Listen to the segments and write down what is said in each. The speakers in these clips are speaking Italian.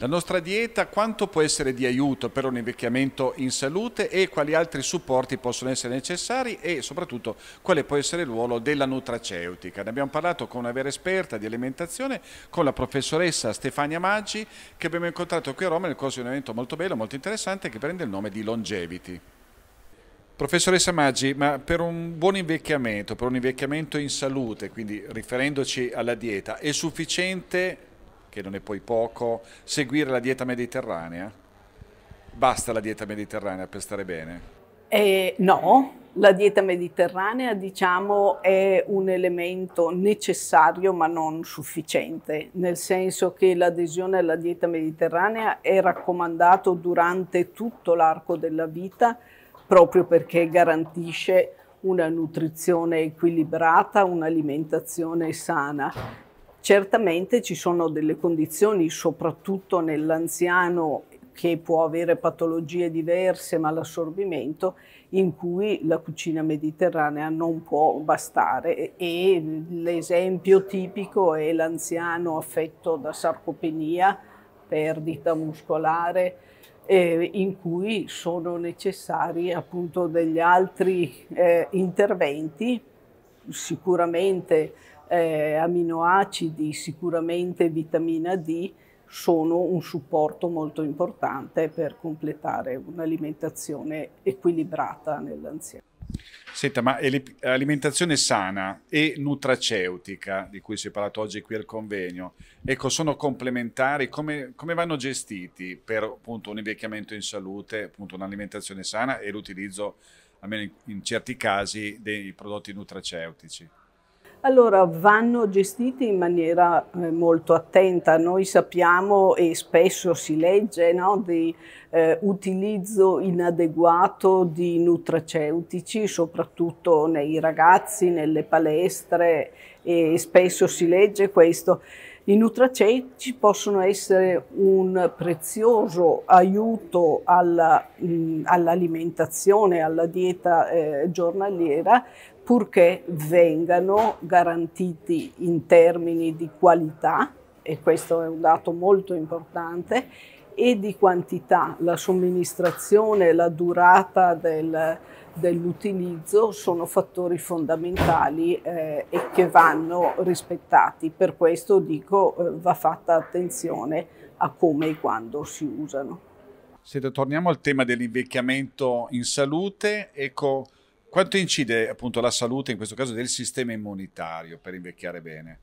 La nostra dieta quanto può essere di aiuto per un invecchiamento in salute e quali altri supporti possono essere necessari e soprattutto quale può essere il ruolo della nutraceutica? Ne abbiamo parlato con una vera esperta di alimentazione, con la professoressa Stefania Maggi che abbiamo incontrato qui a Roma nel corso di un evento molto bello, molto interessante che prende il nome di Longevity. Professoressa Maggi, ma per un buon invecchiamento, per un invecchiamento in salute, quindi riferendoci alla dieta, è sufficiente che non è poi poco, seguire la dieta mediterranea? Basta la dieta mediterranea per stare bene? Eh, no, la dieta mediterranea diciamo, è un elemento necessario ma non sufficiente, nel senso che l'adesione alla dieta mediterranea è raccomandato durante tutto l'arco della vita proprio perché garantisce una nutrizione equilibrata, un'alimentazione sana Certamente ci sono delle condizioni, soprattutto nell'anziano che può avere patologie diverse, ma l'assorbimento, in cui la cucina mediterranea non può bastare e l'esempio tipico è l'anziano affetto da sarcopenia, perdita muscolare, eh, in cui sono necessari appunto degli altri eh, interventi, sicuramente eh, aminoacidi, sicuramente vitamina D, sono un supporto molto importante per completare un'alimentazione equilibrata nell'anziano. Senta, ma l'alimentazione sana e nutraceutica, di cui si è parlato oggi qui al convegno, ecco, sono complementari? Come, come vanno gestiti per appunto, un invecchiamento in salute, un'alimentazione sana e l'utilizzo, almeno in, in certi casi, dei prodotti nutraceutici? Allora, vanno gestiti in maniera eh, molto attenta. Noi sappiamo e spesso si legge no, di eh, utilizzo inadeguato di nutraceutici, soprattutto nei ragazzi, nelle palestre, e spesso si legge questo. I nutraceutici possono essere un prezioso aiuto mm, all'alimentazione, alla, alla dieta eh, giornaliera, purché vengano garantiti in termini di qualità, e questo è un dato molto importante, e di quantità. La somministrazione la durata del, dell'utilizzo sono fattori fondamentali eh, e che vanno rispettati. Per questo dico eh, va fatta attenzione a come e quando si usano. Se torniamo al tema dell'invecchiamento in salute, ecco, quanto incide appunto la salute, in questo caso, del sistema immunitario per invecchiare bene?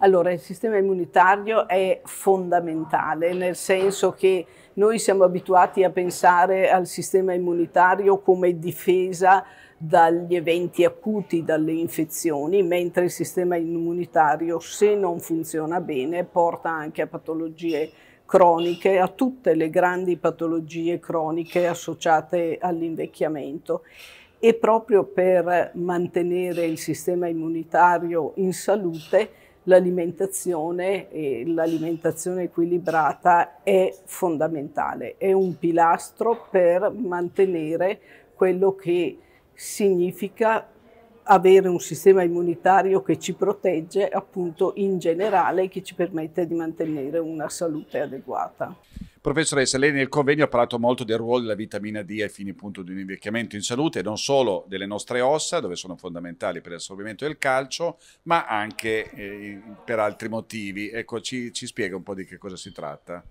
Allora, il sistema immunitario è fondamentale, nel senso che noi siamo abituati a pensare al sistema immunitario come difesa dagli eventi acuti, dalle infezioni, mentre il sistema immunitario, se non funziona bene, porta anche a patologie croniche, a tutte le grandi patologie croniche associate all'invecchiamento e proprio per mantenere il sistema immunitario in salute l'alimentazione e l'alimentazione equilibrata è fondamentale, è un pilastro per mantenere quello che significa avere un sistema immunitario che ci protegge appunto in generale e che ci permette di mantenere una salute adeguata. Professoressa, lei nel convegno ha parlato molto del ruolo della vitamina D ai fini appunto di un invecchiamento in salute, non solo delle nostre ossa, dove sono fondamentali per l'assorbimento del calcio, ma anche eh, per altri motivi. Ecco, ci, ci spiega un po' di che cosa si tratta.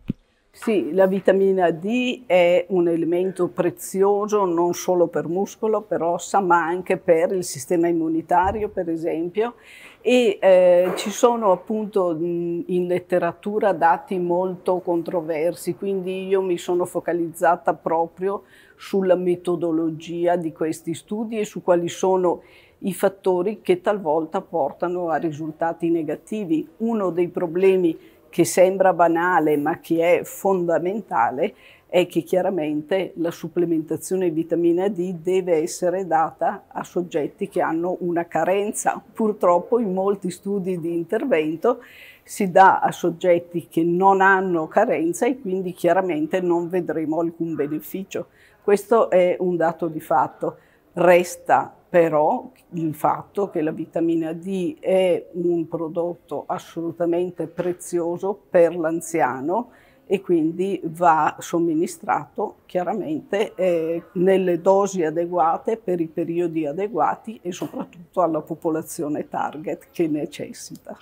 Sì, la vitamina D è un elemento prezioso non solo per muscolo, per ossa, ma anche per il sistema immunitario, per esempio. E eh, ci sono appunto in letteratura dati molto controversi, quindi io mi sono focalizzata proprio sulla metodologia di questi studi e su quali sono i fattori che talvolta portano a risultati negativi. Uno dei problemi che sembra banale ma che è fondamentale è che chiaramente la supplementazione di vitamina D deve essere data a soggetti che hanno una carenza. Purtroppo in molti studi di intervento si dà a soggetti che non hanno carenza e quindi chiaramente non vedremo alcun beneficio. Questo è un dato di fatto. Resta però il fatto che la vitamina D è un prodotto assolutamente prezioso per l'anziano e quindi va somministrato chiaramente eh, nelle dosi adeguate per i periodi adeguati e soprattutto alla popolazione target che necessita.